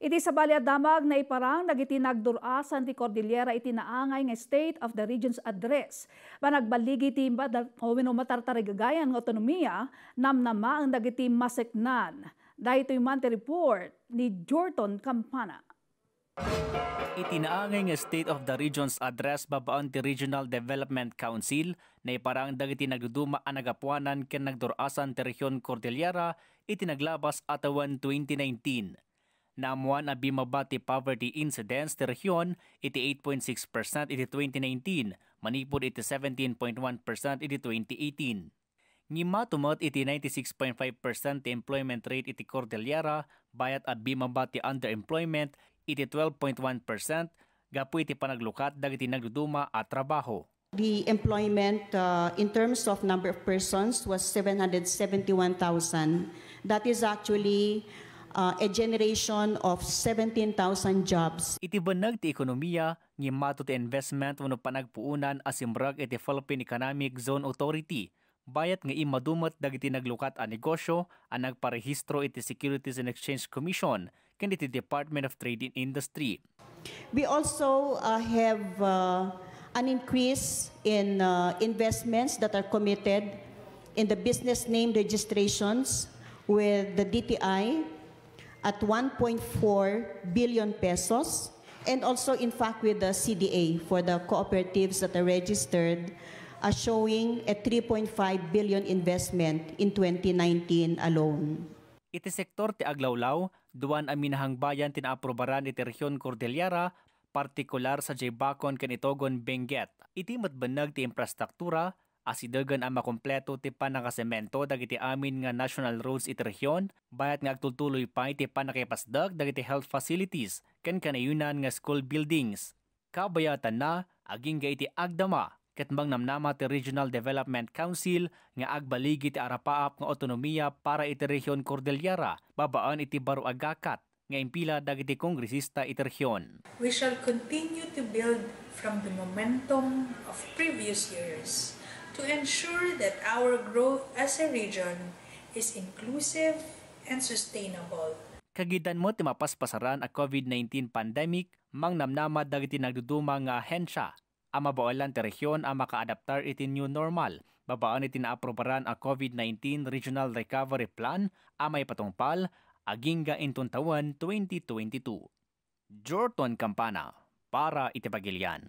Iti sa balyadamag na iparang nagitinagdura sa ti Cordillera iti naangay nga State of the Region's Address. Panagbaligi ti o matartarigagayan ng otonomiya namnama ang dagiti maseknan. Dahito yung man report ni Jorton Campana. Itinaangay nga State of the Region's Address babaan ti Regional Development Council na iparang dagiti nagduduma ang nagapuanan ken nagdurasan ti Region Cordillera itinaglabas atawan 2019 naamuan na bimabati poverty incidence ti rehiyon iti 8.6% iti 2019, manipod iti 17.1% iti 2018. Ngima tumot iti 96.5% ti employment rate iti Cordillera, bayat a bimabati underemployment iti 12.1%, gapu iti panaglukat dagiti nagduduma at trabaho. The employment uh, in terms of number of persons was 771,000. That is actually uh, a generation of 17,000 jobs. Itibanag ti ekonomiya, ngimmato ti investment wano panagpuunan asimrag iti Philippine Economic Zone Authority. Bayat nga imadumat dagiti naglukat a negosyo a nagparehistro iti Securities and Exchange Commission kan iti Department of Trade and Industry. We also uh, have uh, an increase in uh, investments that are committed in the business name registrations with the DTI at 1.4 billion pesos and also in fact with the CDA for the cooperatives that are registered are uh, showing a 3.5 billion investment in 2019 alone. Iti sektor ti aglawlaw, duan aminahang bayan tinaaprobaran iti Rehiyon Cordillera, partikular sa kan itogon Benguet. Iti matbanag ti infrastruktura, asidagan ang makompleto ti panakasemento dagiti amin nga national roads iti rehiyon bayat nga agtultuloy pa iti panakipasdag dagiti health facilities ken kanayunan nga school buildings kabayatan na aging ga iti agdama ket mangnamnama ti Regional Development Council nga agbaligi ti arapaap nga otonomiya para iti rehiyon Cordillera babaan iti baro agakat nga impila dagiti kongresista iti rehiyon. We shall continue to build from the momentum of previous years to ensure that our growth as a region is inclusive and sustainable. Kagitan mo timapaspasaran a COVID-19 pandemic, mang namnama dagiti nagduduma nga ahensya. Ang mabawalan ti rehiyon ang makaadaptar iti new normal. Babaan iti naaprobaran a COVID-19 Regional Recovery Plan ang may patungpal agingga intuntawan 2022. Jorton Campana para itipagilyan.